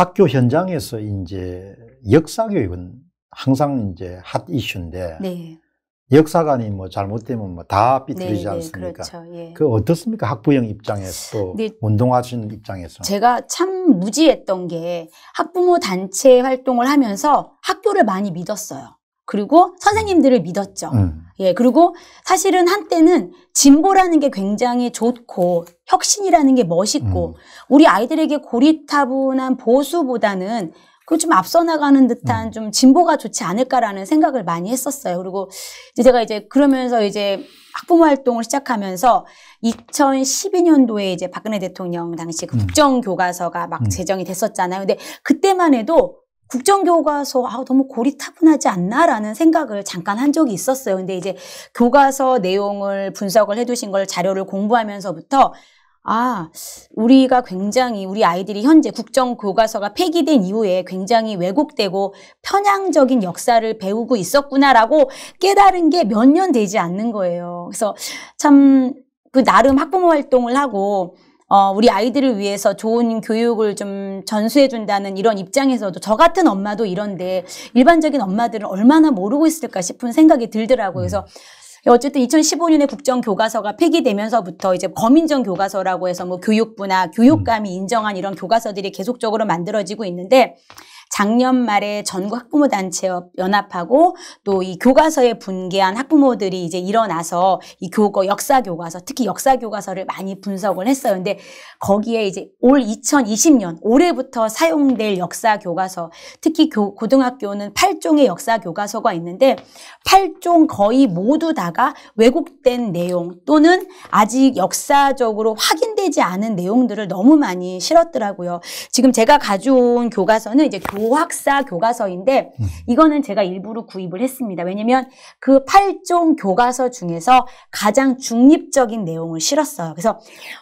학교 현장에서 이제 역사 교육은 항상 이제 핫 이슈인데 네. 역사관이 뭐 잘못되면 뭐다삐뚤어지 네, 네, 않습니까? 그렇죠. 예. 그 어떻습니까? 학부형 입장에서 네, 운동하시는 입장에서 제가 참 무지했던 게 학부모 단체 활동을 하면서 학교를 많이 믿었어요. 그리고 선생님들을 믿었죠. 음. 예, 그리고 사실은 한때는 진보라는 게 굉장히 좋고 혁신이라는 게 멋있고 음. 우리 아이들에게 고리타분한 보수보다는 그 좀 앞서 나가는 듯한 음. 좀 진보가 좋지 않을까라는 생각을 많이 했었어요. 그리고 이제 제가 이제 그러면서 이제 학부모 활동을 시작하면서 2012년도에 이제 박근혜 대통령 당시 그 음. 국정교과서가 막 음. 제정이 됐었잖아요. 근데 그때만 해도 국정교과서 아 너무 고리타분하지 않나라는 생각을 잠깐 한 적이 있었어요. 근데 이제 교과서 내용을 분석을 해두신 걸 자료를 공부하면서부터 아 우리가 굉장히 우리 아이들이 현재 국정교과서가 폐기된 이후에 굉장히 왜곡되고 편향적인 역사를 배우고 있었구나라고 깨달은 게 몇 년 되지 않는 거예요. 그래서 참 그 나름 학부모 활동을 하고 어, 우리 아이들을 위해서 좋은 교육을 좀 전수해준다는 이런 입장에서도 저 같은 엄마도 이런데 일반적인 엄마들은 얼마나 모르고 있을까 싶은 생각이 들더라고요. 그래서 음. 어쨌든 2015년에 국정교과서가 폐기되면서부터 이제 거민정 교과서라고 해서 뭐 교육부나 교육감이 음. 인정한 이런 교과서들이 계속적으로 만들어지고 있는데 작년 말에 전국 학부모 단체 연합하고 또 이 교과서에 분개한 학부모들이 이제 일어나서 이 교과 역사 교과서 특히 역사 교과서를 많이 분석을 했어요. 근데 거기에 이제 올 2020년 올해부터 사용될 역사 교과서 특히 교, 고등학교는 8종의 역사 교과서가 있는데 8종 거의 모두 다가 왜곡된 내용 또는 아직 역사적으로 확인되지 않은 내용들을 너무 많이 실었더라고요. 지금 제가 가져온 교과서는 이제 교 고학사 교과서인데 음. 이거는 제가 일부러 구입을 했습니다. 왜냐면 그 8종 교과서 중에서 가장 중립적인 내용을 실었어요. 그래서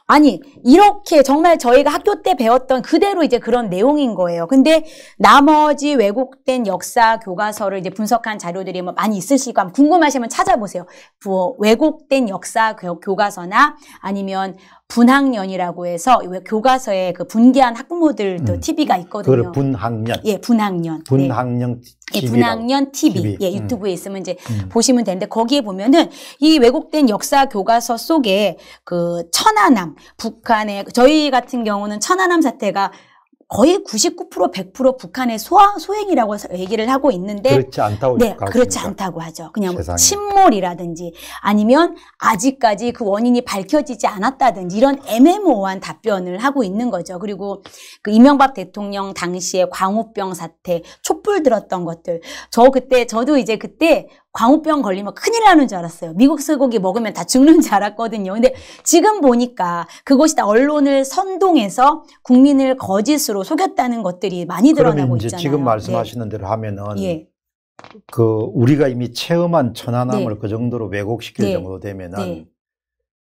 아니 이렇게 정말 저희가 학교 때 배웠던 그대로 이제 그런 내용인 거예요. 근데 나머지 왜곡된 역사 교과서를 이제 분석한 자료들이 뭐 많이 있으시고 궁금하시면 찾아보세요. 부 왜곡된 역사 교과서나 아니면 분학년이라고 해서 교과서에 그 분기한 학부모들도 음. TV가 있거든요. 그 분학년. 예, 분학년. 네. 분학년 네. 예, 분학년 TV. TV. 예, 음. 유튜브에 있으면 이제 음. 보시면 되는데 거기에 보면은 이 왜곡된 역사 교과서 속에 그 천안함, 북한의 저희 같은 경우는 천안함 사태가 거의 99% 100% 북한의 소화, 소행이라고 얘기를 하고 있는데 그렇지 않다고 네, 그렇지 않다고 하죠. 그냥 뭐 세 침몰이라든지 아니면 아직까지 그 원인이 밝혀지지 않았다든지 이런 애매모호한 답변을 하고 있는 거죠. 그리고 그 이명박 대통령 당시에 광우병 사태, 촛불 들었던 것들 저 그때 저도 이제 그때 광우병 걸리면 큰일 나는 줄 알았어요. 미국 쇠고기 먹으면 다 죽는 줄 알았거든요. 근데 지금 보니까 그것이 다 언론을 선동해서 국민을 거짓으로 속였다는 것들이 많이 드러나고 있잖아요. 지금 말씀하시는 네. 대로 하면은 예. 그 우리가 이미 체험한 천안함을 네. 그 정도로 왜곡시킬 네. 정도 되면은 네.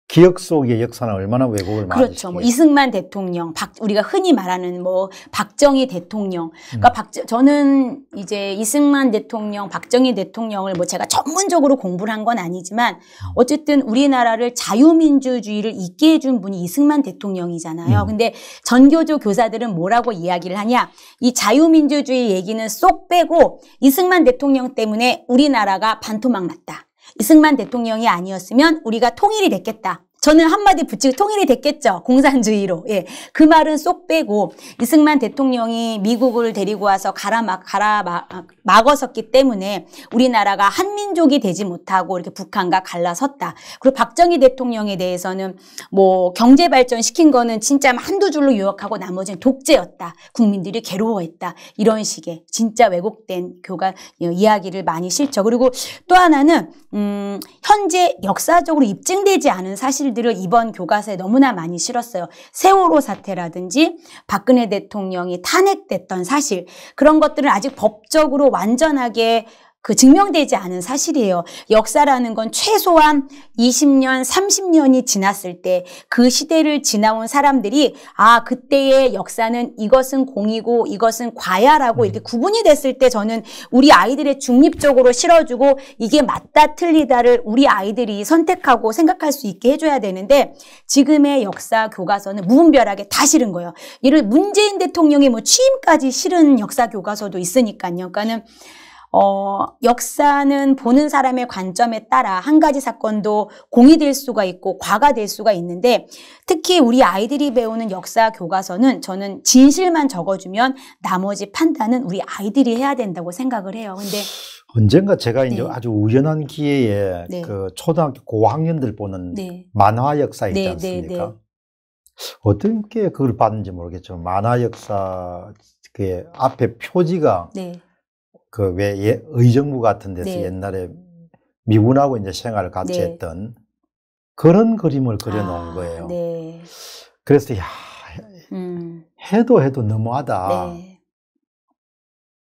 기억 속의 역사나 얼마나 왜곡을 많이 그렇죠. 뭐 이승만 대통령, 박, 우리가 흔히 말하는 뭐 박정희 대통령. 그러니까 음. 박 저는 이제 이승만 대통령, 박정희 대통령을 뭐 제가 전문적으로 공부를 한 건 아니지만 음. 어쨌든 우리나라를 자유민주주의를 있게 해준 분이 이승만 대통령이잖아요. 음. 근데 전교조 교사들은 뭐라고 이야기를 하냐? 이 자유민주주의 얘기는 쏙 빼고 이승만 대통령 때문에 우리나라가 반토막 났다. 이승만 대통령이 아니었으면 우리가 통일이 됐겠다. 저는 한마디 붙이고 통일이 됐겠죠. 공산주의로. 예. 그 말은 쏙 빼고 이승만 대통령이 미국을 데리고 와서 갈아 막, 갈아 막, 막어섰기 때문에 우리나라가 한민족이 되지 못하고 이렇게 북한과 갈라섰다. 그리고 박정희 대통령에 대해서는 뭐 경제 발전시킨 거는 진짜 한두 줄로 요약하고 나머지는 독재였다. 국민들이 괴로워했다. 이런 식의 진짜 왜곡된 교가 어, 이야기를 많이 실죠. 그리고 또 하나는 음, 현재 역사적으로 입증되지 않은 사실 사람들을 이번 교과서에 너무나 많이 실었어요. 세월호 사태라든지 박근혜 대통령이 탄핵됐던 사실 그런 것들을 아직 법적으로 완전하게 그 증명되지 않은 사실이에요. 역사라는 건 최소한 20년, 30년이 지났을 때 그 시대를 지나온 사람들이 아, 그때의 역사는 이것은 공이고 이것은 과야라고 이렇게 음. 구분이 됐을 때 저는 우리 아이들의 중립적으로 실어주고 이게 맞다 틀리다를 우리 아이들이 선택하고 생각할 수 있게 해줘야 되는데 지금의 역사 교과서는 무분별하게 다 싫은 거예요. 이를 문재인 대통령이 뭐 취임까지 싫은 역사 교과서도 있으니까요. 그러니까는 어, 역사는 보는 사람의 관점에 따라 한 가지 사건도 공이 될 수가 있고 과가 될 수가 있는데 특히 우리 아이들이 배우는 역사 교과서는 저는 진실만 적어주면 나머지 판단은 우리 아이들이 해야 된다고 생각을 해요. 근데 언젠가 제가 이제 네. 아주 우연한 기회에 네. 그 초등학교 고학년들 보는 네. 만화 역사 있지 네, 네, 않습니까? 네. 어떻게 그걸 봤는지 모르겠지만 만화 역사 그 앞에 표지가 네. 그왜 예, 의정부 같은 데서 네. 옛날에 미군하고 이제 생활을 같이 네. 했던 그런 그림을 그려놓은 아, 거예요. 네. 그래서 야 음. 해도 해도 너무하다. 네.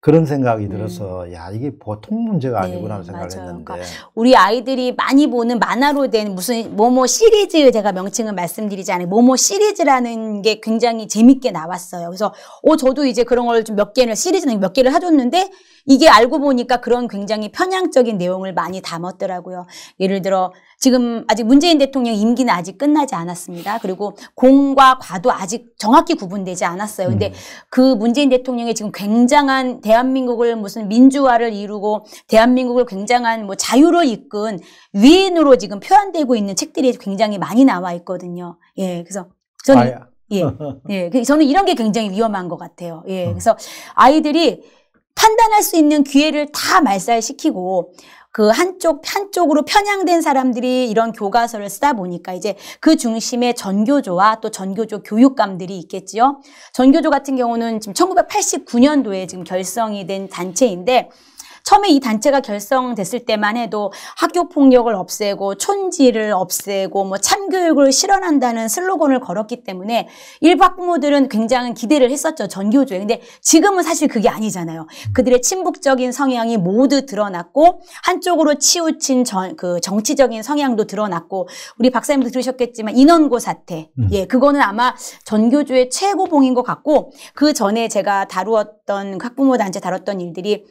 그런 생각이 음. 들어서 음. 야 이게 보통 문제가 네, 아니구나 네, 생각을 맞아요. 그러니까 했는데 그러니까 우리 아이들이 많이 보는 만화로 된 무슨 뭐뭐 시리즈 제가 명칭을 말씀드리지 않아요 뭐뭐 시리즈라는 게 굉장히 재밌게 나왔어요. 그래서 어 저도 이제 그런 걸 좀 몇 개를 시리즈는 몇 개를 해줬는데 이게 알고 보니까 그런 굉장히 편향적인 내용을 많이 담았더라고요. 예를 들어 지금 아직 문재인 대통령 임기는 아직 끝나지 않았습니다. 그리고 공과 과도 아직 정확히 구분되지 않았어요. 근데 음. 그 문재인 대통령의 지금 굉장한 대한민국을 무슨 민주화를 이루고 대한민국을 굉장한 뭐 자유로 이끈 위인으로 지금 표현되고 있는 책들이 굉장히 많이 나와 있거든요. 예. 그래서 저는 아야. 예. 예. 그 저는 이런 게 굉장히 위험한 것 같아요. 예. 어. 그래서 아이들이 판단할 수 있는 기회를 다 말살시키고 그 한쪽 한쪽으로 편향된 사람들이 이런 교과서를 쓰다 보니까 이제 그 중심에 전교조와 또 전교조 교육감들이 있겠지요. 전교조 같은 경우는 지금 1989년도에 지금 결성이 된 단체인데 처음에 이 단체가 결성됐을 때만 해도 학교 폭력을 없애고 촌지를 없애고 뭐 참교육을 실현한다는 슬로건을 걸었기 때문에 일박부모들은 굉장히 기대를 했었죠. 전교조에. 근데 지금은 사실 그게 아니잖아요. 그들의 친북적인 성향이 모두 드러났고 한쪽으로 치우친 전, 그 정치적인 성향도 드러났고 우리 박사님도 들으셨겠지만 인원고 사태. 음. 예, 그거는 아마 전교조의 최고봉인 것 같고 그 전에 제가 다루었던 학부모 단체 다뤘던 일들이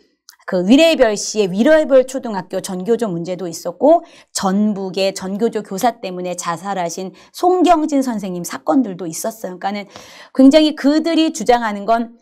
그 위례별시의 위례별 초등학교 전교조 문제도 있었고 전북의 전교조 교사 때문에 자살하신 송경진 선생님 사건들도 있었어요. 그러니까는 굉장히 그들이 주장하는 건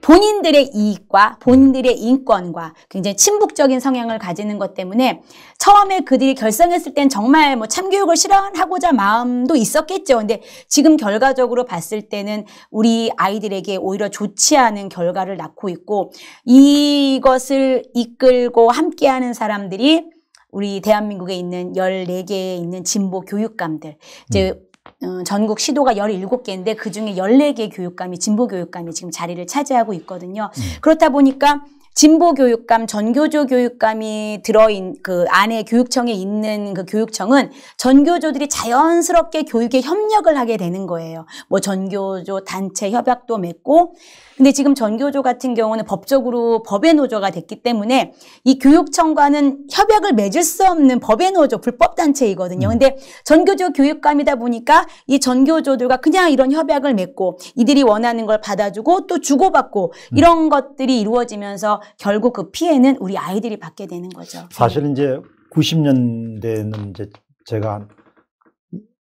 본인들의 이익과 본인들의 인권과 굉장히 친북적인 성향을 가지는 것 때문에 처음에 그들이 결성했을 땐 정말 뭐 참교육을 실현하고자 마음도 있었겠죠. 근데 지금 결과적으로 봤을 때는 우리 아이들에게 오히려 좋지 않은 결과를 낳고 있고 이것을 이끌고 함께하는 사람들이 우리 대한민국에 있는 1 4개에 있는 진보 교육감들, 이제 음. 어, 전국 시도가 17개인데 그중에 14개 교육감이 진보 교육감이 지금 자리를 차지하고 있거든요. 음. 그렇다 보니까 진보 교육감, 전교조 교육감이 들어인 그 안에 교육청에 있는 그 교육청은 전교조들이 자연스럽게 교육에 협력을 하게 되는 거예요. 뭐 전교조 단체 협약도 맺고 근데 지금 전교조 같은 경우는 법적으로 법의 노조가 됐기 때문에 이 교육청과는 협약을 맺을 수 없는 법의 노조 불법 단체이거든요. 음. 근데 전교조 교육감이다 보니까 이 전교조들과 그냥 이런 협약을 맺고 이들이 원하는 걸 받아주고 또 주고받고 음. 이런 것들이 이루어지면서 결국 그 피해는 우리 아이들이 받게 되는 거죠. 사실 이제 90년대는 이제 제가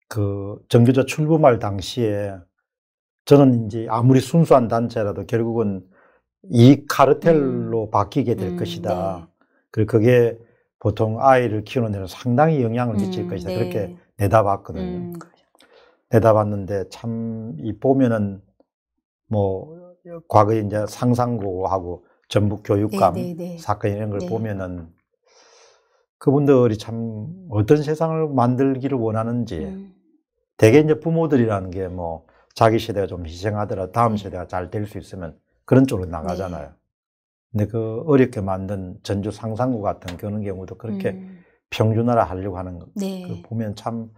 그 정교조 출범할 당시에 저는 이제 아무리 순수한 단체라도 결국은 이 카르텔로 음. 바뀌게 될 음, 것이다. 네. 그리고 그게 보통 아이를 키우는 데는 상당히 영향을 음, 미칠 음, 것이다. 네. 그렇게 내다봤거든요. 음, 내다봤는데 참 이 보면은 뭐 과거에 이제 상상고하고 전북 교육감 네네네. 네, 네. 사건 이런 걸 네. 보면은 그분들이 참 어떤 세상을 만들기를 원하는지 음. 대개 이제 부모들이라는 게 뭐 자기 세대가 좀 희생하더라 다음 네. 세대가 잘 될 수 있으면 그런 쪽으로 나가잖아요. 네. 근데 그 어렵게 만든 전주 상산구 같은 그런 경우도 그렇게 음. 평준화를 하려고 하는 거 네. 그 보면 참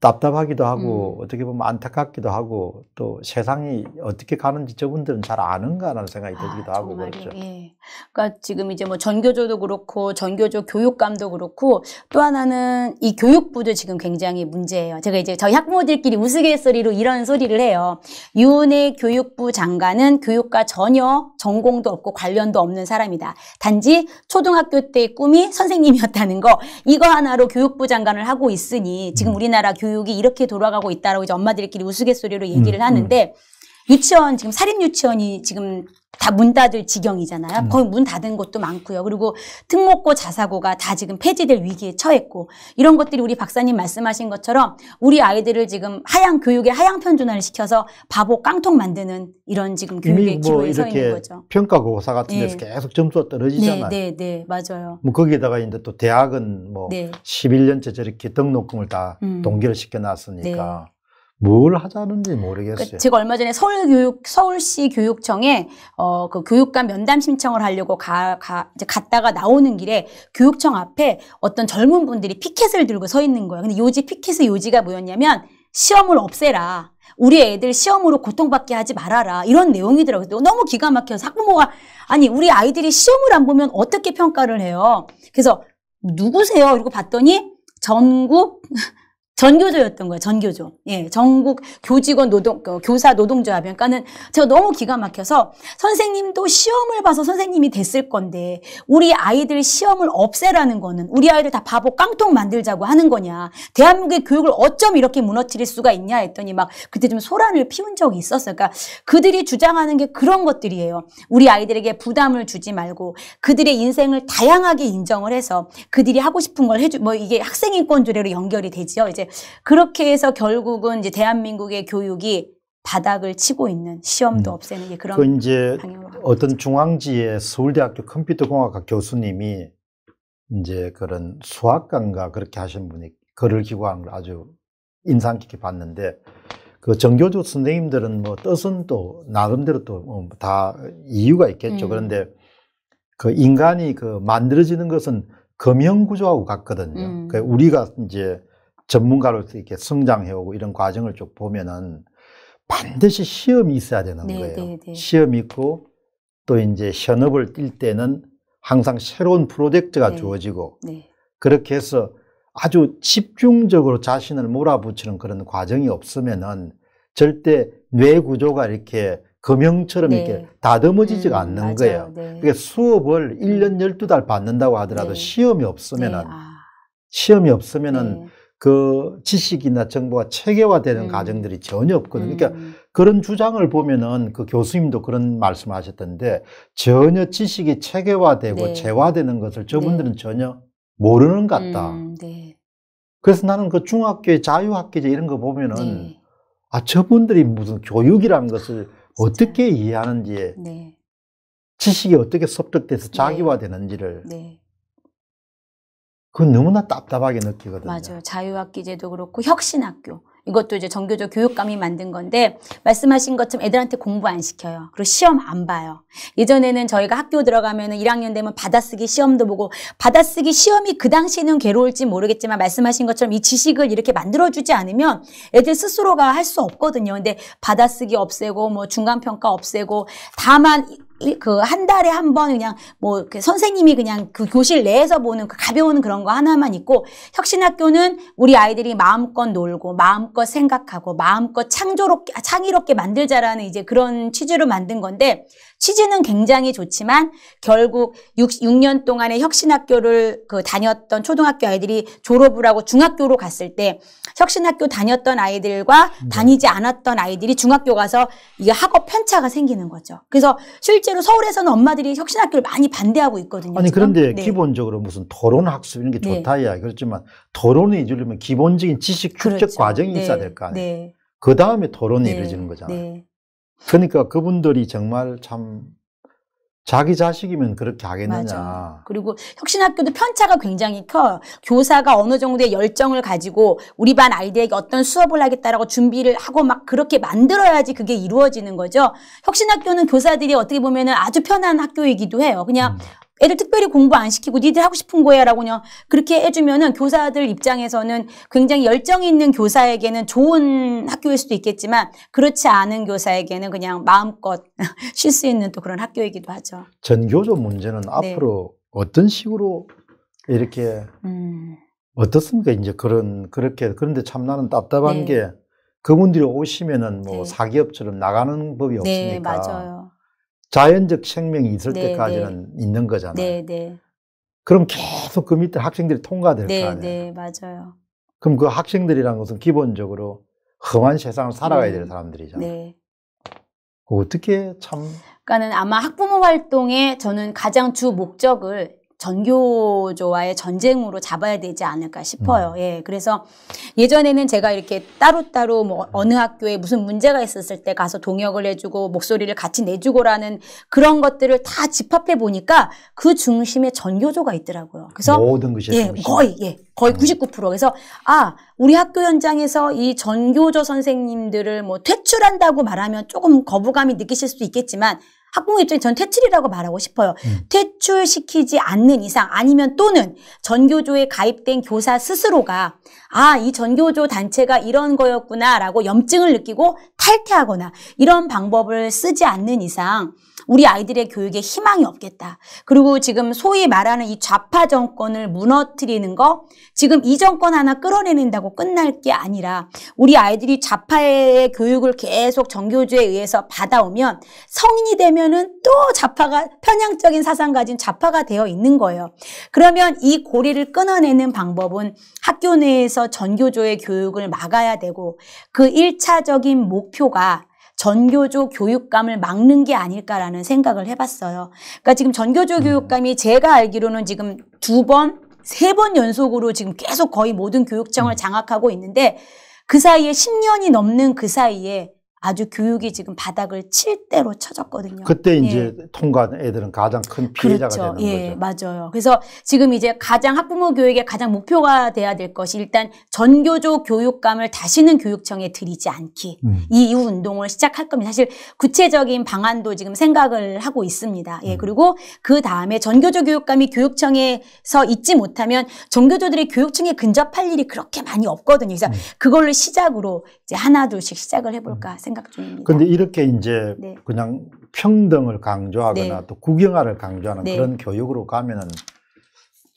답답하기도 하고 음. 어떻게 보면 안타깝기도 하고 또 세상이 어떻게 가는지 저분들은 잘 아는가라는 생각이 아, 들기도 아, 하고 그렇죠. 예. 그러니까 지금 이제 뭐 전교조도 그렇고 전교조 교육감도 그렇고 또 하나는 이 교육부도 지금 굉장히 문제예요. 제가 이제 저희 학부모들끼리 우스갯소리로 이런 소리를 해요. 유은혜 교육부 장관은 교육과 전혀 전공도 없고 관련도 없는 사람이다. 단지 초등학교 때 꿈이 선생님이었다는 거 이거 하나로 교육부 장관을 하고 있으니 지금 음. 우리나라 교 교육이 이렇게 돌아가고 있다라고 이제 엄마들끼리 우스갯소리로 얘기를 음, 음. 하는데 음. 유치원 지금 사립 유치원이 지금 다문 닫을 지경이잖아요. 음. 거의 문 닫은 곳도 많고요. 그리고 특목고 자사고가 다 지금 폐지될 위기에 처했고 이런 것들이 우리 박사님 말씀하신 것처럼 우리 아이들을 지금 하향 교육의 하향 편준화를 시켜서 바보 깡통 만드는 이런 지금 교육의 뭐 기로에 서 있는 거죠. 평가 고사 같은 데서 네. 계속 점수가 떨어지잖아요. 네, 네, 네, 맞아요. 뭐 거기에다가 이제 또 대학은 뭐 네. 11년째 저렇게 등록금을 다 음. 동결시켜 놨으니까 네. 뭘 하자는지 모르겠어요. 그, 제가 얼마 전에 서울 교육 서울시 교육청에 어 그 교육감 면담 신청을 하려고 가, 가 이제 갔다가 나오는 길에 교육청 앞에 어떤 젊은 분들이 피켓을 들고 서 있는 거예요. 근데 요지 피켓의 요지가 뭐였냐면 시험을 없애라. 우리 애들 시험으로 고통받게 하지 말아라. 이런 내용이더라고요. 너무 기가 막혀서 학부모가 아니 우리 아이들이 시험을 안 보면 어떻게 평가를 해요. 그래서 누구세요? 이러고 봤더니 전국 전교조였던 거예요. 전교조. 예, 전국 교직원 노동 어, 교사 노동조합이니까는 제가 너무 기가 막혀서 선생님도 시험을 봐서 선생님이 됐을 건데 우리 아이들 시험을 없애라는 거는 우리 아이들 다 바보 깡통 만들자고 하는 거냐. 대한민국의 교육을 어쩜 이렇게 무너뜨릴 수가 있냐 했더니 막 그때 좀 소란을 피운 적이 있었어요. 그러니까 그들이 주장하는 게 그런 것들이에요. 우리 아이들에게 부담을 주지 말고 그들의 인생을 다양하게 인정을 해서 그들이 하고 싶은 걸 해주 뭐 이게 학생 인권 조례로 연결이 되지요. 이제 그렇게 해서 결국은 이제 대한민국의 교육이 바닥을 치고 있는 시험도 음. 없애는 게 그런 그 이제 어떤 중앙지에 서울대학교 컴퓨터공학과 교수님이 이제 그런 수학관과 그렇게 하신 분이 글을 기고한 걸 아주 인상 깊게 봤는데 그 정교조 선생님들은 뭐 뜻은 또 나름대로 또다 뭐 이유가 있겠죠. 음. 그런데 그 인간이 그 만들어지는 것은 금형 구조하고 같거든요. 음. 그러니까 우리가 이제 전문가로 서 이렇게 성장해오고 이런 과정을 쭉 보면은 반드시 시험이 있어야 되는 네, 거예요. 네, 네. 시험이 있고 또 이제 현업을 뛸 때는 항상 새로운 프로젝트가 네. 주어지고 네. 그렇게 해서 아주 집중적으로 자신을 몰아붙이는 그런 과정이 없으면은 절대 뇌 구조가 이렇게 금형처럼 네. 이렇게 다듬어지지가 음, 않는 맞아요. 거예요. 네. 그러 수업을 1년 12달 받는다고 하더라도 네. 시험이 없으면은, 네, 아. 시험이 없으면은 그 지식이나 정보가 체계화되는 음. 과정들이 전혀 없거든요. 그러니까 음. 그런 주장을 보면은 그 교수님도 그런 말씀을 하셨던데 전혀 지식이 체계화되고 네. 재화되는 것을 저분들은 네. 전혀 모르는 것 같다. 음, 네. 그래서 나는 그 중학교의 자유학기제 이런 거 보면은 네. 아 저분들이 무슨 교육이라는 것을 어떻게 이해하는지 네. 지식이 어떻게 습득돼서 네. 자기화되는지를 그건 너무나 답답하게 느끼거든요. 맞아요. 자유학기제도 그렇고 혁신학교. 이것도 이제 정교조 교육감이 만든 건데 말씀하신 것처럼 애들한테 공부 안 시켜요. 그리고 시험 안 봐요. 예전에는 저희가 학교 들어가면 1학년 되면 받아쓰기 시험도 보고 받아쓰기 시험이 그 당시에는 괴로울지 모르겠지만 말씀하신 것처럼 이 지식을 이렇게 만들어주지 않으면 애들 스스로가 할 수 없거든요. 근데 받아쓰기 없애고 뭐 중간평가 없애고 다만 그한 달에 한 번 그냥 뭐 선생님이 그냥 그 교실 내에서 보는 그 가벼운 그런 거 하나만 있고 혁신학교는 우리 아이들이 마음껏 놀고 마음껏 생각하고 마음껏 창조롭게 아, 창의롭게 만들자라는 이제 그런 취지로 만든 건데 취지는 굉장히 좋지만 결국 6, 6년 동안의 혁신학교를 그 다녔던 초등학교 아이들이 졸업을 하고 중학교로 갔을 때 혁신학교 다녔던 아이들과 네. 다니지 않았던 아이들이 중학교 가서 이게 학업 편차가 생기는 거죠. 그래서 실제로 서울에서는 엄마들이 혁신학교를 많이 반대하고 있거든요. 아니 그런데 네. 기본적으로 무슨 토론 학습 이런 게 네. 좋다 이야 그렇지만 토론이 이루려면 기본적인 지식 축적 그렇죠. 과정이 네. 있어야 될 거 아니에요. 네. 그 다음에 토론이 이루어지는 거잖아요. 그러니까 그분들이 정말 참 자기 자식이면 그렇게 하겠느냐. 맞아. 그리고 혁신학교도 편차가 굉장히 커. 교사가 어느 정도의 열정을 가지고 우리 반 아이들에게 어떤 수업을 하겠다라고 준비를 하고 막 그렇게 만들어야지 그게 이루어지는 거죠. 혁신학교는 교사들이 어떻게 보면 아주 편한 학교이기도 해요. 그냥 음. 애들 특별히 공부 안 시키고 니들 하고 싶은 거야라고 그냥 그렇게 해주면은 교사들 입장에서는 굉장히 열정 있는 교사에게는 좋은 학교일 수도 있겠지만 그렇지 않은 교사에게는 그냥 마음껏 쉴 수 있는 또 그런 학교이기도 하죠. 전교조 문제는 네. 앞으로 어떤 식으로 이렇게 음. 어떻습니까? 이제 그런 그렇게 그런데 참 나는 답답한 네. 게 그분들이 오시면은 뭐 네. 사기업처럼 나가는 법이 네, 없으니까. 네, 맞아요. 자연적 생명이 있을 네, 때까지는 네. 있는 거잖아요. 네, 네. 그럼 계속 그 밑에 학생들이 통과될 네, 거 네. 아니에요. 네, 맞아요. 그럼 그 학생들이라는 것은 기본적으로 험한 세상을 살아가야 될 네. 사람들이잖아요. 네. 어떻게 참. 그러니까는 아마 학부모 활동에 저는 가장 주 목적을 전교조와의 전쟁으로 잡아야 되지 않을까 싶어요. 음. 예. 그래서 예전에는 제가 이렇게 따로따로 뭐 음. 어느 학교에 무슨 문제가 있었을 때 가서 동역을 해주고 목소리를 같이 내주고라는 그런 것들을 다 집합해 보니까 그 중심에 전교조가 있더라고요. 그래서 모든 것이 예, 거의 예. 거의 음. 99% 그래서 아 우리 학교 현장에서 이 전교조 선생님들을 뭐 퇴출한다고 말하면 조금 거부감이 느끼실 수도 있겠지만 학부모 입장에 전 퇴출이라고 말하고 싶어요. 음. 퇴출시키지 않는 이상 아니면 또는 전교조에 가입된 교사 스스로가 아, 이 전교조 단체가 이런 거였구나라고 염증을 느끼고 탈퇴하거나 이런 방법을 쓰지 않는 이상 우리 아이들의 교육에 희망이 없겠다. 그리고 지금 소위 말하는 이 좌파 정권을 무너뜨리는 거 지금 이 정권 하나 끌어내린다고 끝날 게 아니라 우리 아이들이 좌파의 교육을 계속 정교주에 의해서 받아오면 성인이 되면은 또 좌파가 편향적인 사상 가진 좌파가 되어 있는 거예요. 그러면 이 고리를 끊어내는 방법은 학교 내에서 전교조의 교육을 막아야 되고 그 1차적인 목표가 전교조 교육감을 막는 게 아닐까라는 생각을 해봤어요. 그러니까 지금 전교조 음. 교육감이 제가 알기로는 지금 두 번, 세 번 연속으로 지금 계속 거의 모든 교육청을 음. 장악하고 있는데 그 사이에 10년이 넘는 그 사이에 아주 교육이 지금 바닥을 칠 대로 쳐졌거든요. 그때 예. 이제 예. 통과한 애들은 가장 큰 피해자가 그렇죠. 되는 예, 거죠. 맞아요. 그래서 지금 이제 가장 학부모 교육의 가장 목표가 돼야 될 것이 일단 전교조 교육감을 다시는 교육청에 드리지 않기 음. 이 운동을 시작할 겁니다. 사실 구체적인 방안도 지금 생각을 하고 있습니다. 예, 음. 그리고 그 다음에 전교조 교육감이 교육청에서 있지 못하면 전교조들이 교육청에 근접할 일이 그렇게 많이 없거든요. 그래서 음. 그걸로 시작으로 이제 하나 둘씩 시작을 해볼까. 음. 생각 중입니다. 그런데 이렇게 이제 네. 그냥 평등을 강조하거나 네. 또 국영화를 강조하는 네. 그런 교육으로 가면은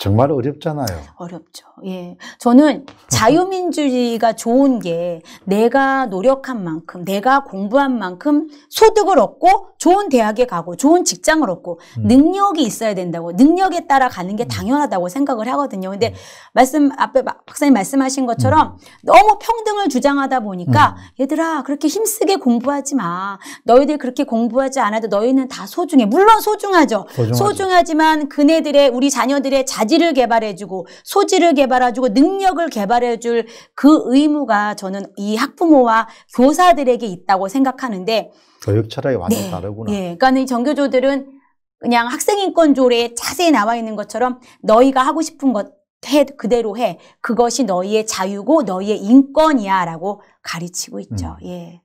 정말 어렵잖아요. 어렵죠. 예. 저는 자유민주주의가 좋은 게 내가 노력한 만큼, 내가 공부한 만큼 소득을 얻고 좋은 대학에 가고 좋은 직장을 얻고 음. 능력이 있어야 된다고 능력에 따라 가는 게 음. 당연하다고 생각을 하거든요. 근데 음. 말씀 앞에 박사님 말씀하신 것처럼 음. 너무 평등을 주장하다 보니까 음. 얘들아 그렇게 힘쓰게 공부하지 마. 너희들 그렇게 공부하지 않아도 너희는 다 소중해. 물론 소중하죠. 소중하죠. 소중하지만 그네들의 우리 자녀들의 자 자질을 개발해주고 소질을 개발해주고 능력을 개발해줄 그 의무가 저는 이 학부모와 교사들에게 있다고 생각하는데 교육 철학이 완전 네. 다르구나. 예, 그러니까는 전교조들은 그냥 학생 인권 조례에 자세히 나와 있는 것처럼 너희가 하고 싶은 것 해, 그대로 해. 그것이 너희의 자유고 너희의 인권이야라고 가르치고 있죠. 음. 예.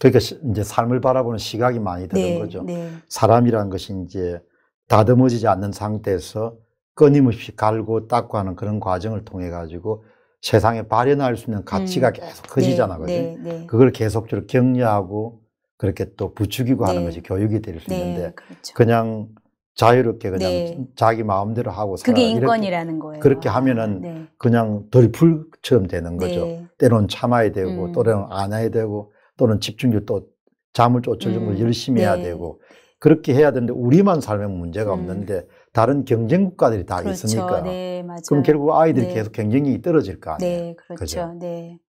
그러니까 이제 삶을 바라보는 시각이 많이 다른 네, 거죠. 네. 사람이라는 것이 이제 다듬어지지 않는 상태에서 끊임없이 갈고 닦고 하는 그런 과정을 통해 가지고 세상에 발현할 수 있는 가치가 음. 계속 커지잖아. 네, 그죠? 네, 네. 그걸 계속적으로 격려하고 그렇게 또 부추기고 하는 네. 것이 교육이 될수 네, 있는데 그렇죠. 그냥 자유롭게 그냥 네. 자기 마음대로 하고 살아. 그게 인권이라는 거예요. 그렇게 아, 하면은 그냥 덜풀처럼 되는 거죠. 때론 참아야 되고 음. 또는 안아야 되고 또는 집중력 또 잠을 쫓아주고 음. 열심히 해야 되고 그렇게 해야 되는데 우리만 살면 문제가 음. 없는데 다른 경쟁 국가들이 다 그렇죠. 있으니까. 네, 맞아요. 그럼 결국 아이들이 네. 계속 경쟁력이 떨어질 거 아니에요. 네, 그렇죠. 그죠? 네.